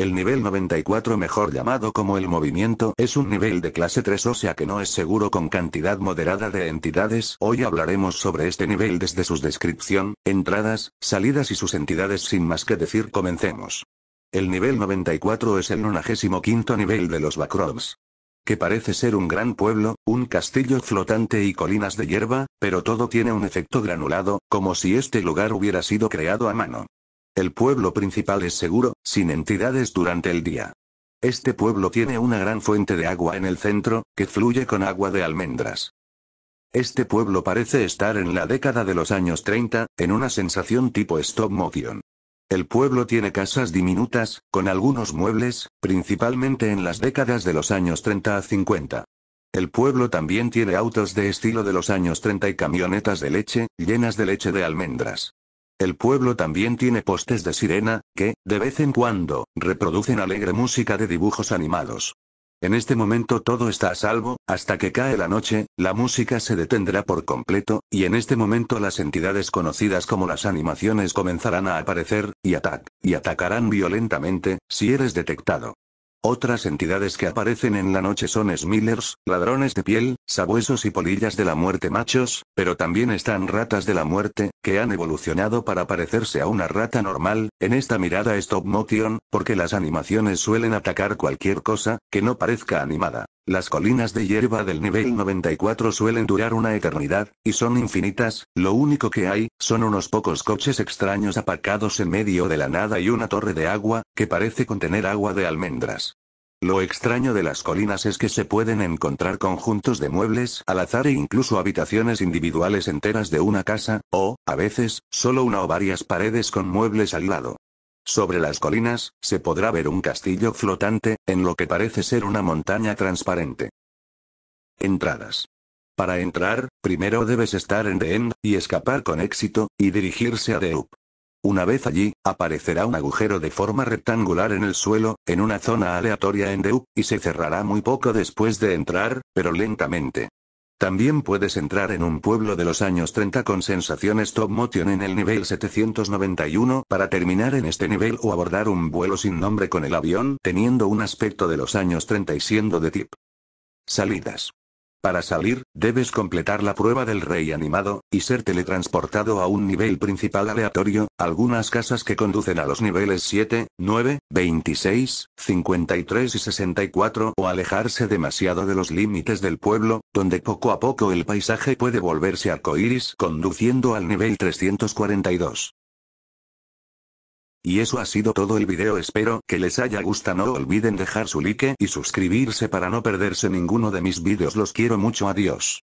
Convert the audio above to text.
El nivel 94 mejor llamado como el movimiento es un nivel de clase 3 o sea que no es seguro con cantidad moderada de entidades. Hoy hablaremos sobre este nivel desde su descripción, entradas, salidas y sus entidades sin más que decir comencemos. El nivel 94 es el 95 nivel de los vacrons que parece ser un gran pueblo, un castillo flotante y colinas de hierba, pero todo tiene un efecto granulado, como si este lugar hubiera sido creado a mano. El pueblo principal es seguro, sin entidades durante el día. Este pueblo tiene una gran fuente de agua en el centro, que fluye con agua de almendras. Este pueblo parece estar en la década de los años 30, en una sensación tipo stop motion. El pueblo tiene casas diminutas, con algunos muebles, principalmente en las décadas de los años 30 a 50. El pueblo también tiene autos de estilo de los años 30 y camionetas de leche, llenas de leche de almendras. El pueblo también tiene postes de sirena, que, de vez en cuando, reproducen alegre música de dibujos animados. En este momento todo está a salvo, hasta que cae la noche, la música se detendrá por completo, y en este momento las entidades conocidas como las animaciones comenzarán a aparecer, y, y atacarán violentamente, si eres detectado. Otras entidades que aparecen en la noche son Smilers, ladrones de piel, sabuesos y polillas de la muerte machos, pero también están ratas de la muerte, que han evolucionado para parecerse a una rata normal, en esta mirada stop motion, porque las animaciones suelen atacar cualquier cosa, que no parezca animada. Las colinas de hierba del nivel 94 suelen durar una eternidad, y son infinitas, lo único que hay, son unos pocos coches extraños aparcados en medio de la nada y una torre de agua, que parece contener agua de almendras. Lo extraño de las colinas es que se pueden encontrar conjuntos de muebles al azar e incluso habitaciones individuales enteras de una casa, o, a veces, solo una o varias paredes con muebles al lado. Sobre las colinas, se podrá ver un castillo flotante, en lo que parece ser una montaña transparente. Entradas. Para entrar, primero debes estar en The End, y escapar con éxito, y dirigirse a The Up. Una vez allí, aparecerá un agujero de forma rectangular en el suelo, en una zona aleatoria en The Up, y se cerrará muy poco después de entrar, pero lentamente. También puedes entrar en un pueblo de los años 30 con sensaciones top motion en el nivel 791 para terminar en este nivel o abordar un vuelo sin nombre con el avión teniendo un aspecto de los años 30 y siendo de tip. Salidas. Para salir, debes completar la prueba del rey animado, y ser teletransportado a un nivel principal aleatorio, algunas casas que conducen a los niveles 7, 9, 26, 53 y 64 o alejarse demasiado de los límites del pueblo, donde poco a poco el paisaje puede volverse arcoíris conduciendo al nivel 342. Y eso ha sido todo el video espero que les haya gustado no olviden dejar su like y suscribirse para no perderse ninguno de mis videos los quiero mucho adiós.